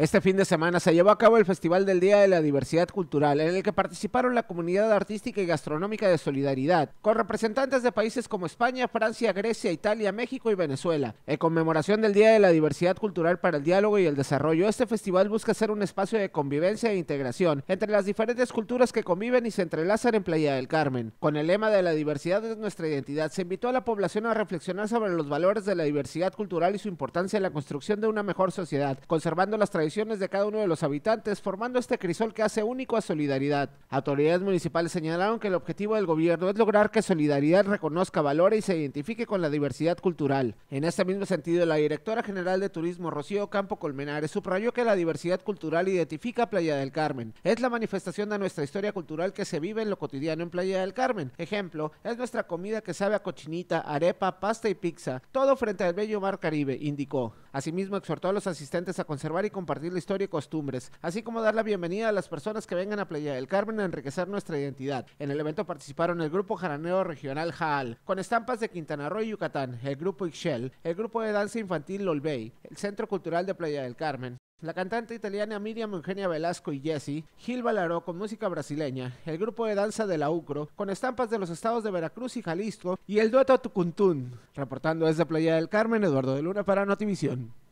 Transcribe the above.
Este fin de semana se llevó a cabo el Festival del Día de la Diversidad Cultural, en el que participaron la comunidad artística y gastronómica de Solidaridad, con representantes de países como España, Francia, Grecia, Italia, México y Venezuela. En conmemoración del Día de la Diversidad Cultural para el Diálogo y el Desarrollo, este festival busca ser un espacio de convivencia e integración entre las diferentes culturas que conviven y se entrelazan en Playa del Carmen. Con el lema de la diversidad es nuestra identidad, se invitó a la población a reflexionar sobre los valores de la diversidad cultural y su importancia en la construcción de una mejor sociedad, conservando las tradiciones de cada uno de los habitantes, formando este crisol que hace único a Solidaridad. Autoridades municipales señalaron que el objetivo del gobierno es lograr que Solidaridad reconozca, valor y se identifique con la diversidad cultural. En este mismo sentido, la directora general de Turismo Rocío Campo Colmenares subrayó que la diversidad cultural identifica a Playa del Carmen. Es la manifestación de nuestra historia cultural que se vive en lo cotidiano en Playa del Carmen. Ejemplo, es nuestra comida que sabe a cochinita, arepa, pasta y pizza, todo frente al bello mar Caribe, indicó. Asimismo, exhortó a los asistentes a conservar y compartir la historia y costumbres, así como dar la bienvenida a las personas que vengan a Playa del Carmen a enriquecer nuestra identidad. En el evento participaron el grupo jaraneo regional Jaal, con estampas de Quintana Roo y Yucatán, el grupo Ixchel, el grupo de danza infantil Lolbey, el Centro Cultural de Playa del Carmen, la cantante italiana Miriam Eugenia Velasco y Jessie, Gil Valaró con música brasileña, el grupo de danza de la UCRO, con estampas de los estados de Veracruz y Jalisco, y el dueto Tucuntún. Reportando desde Playa del Carmen, Eduardo de Luna para Notivisión.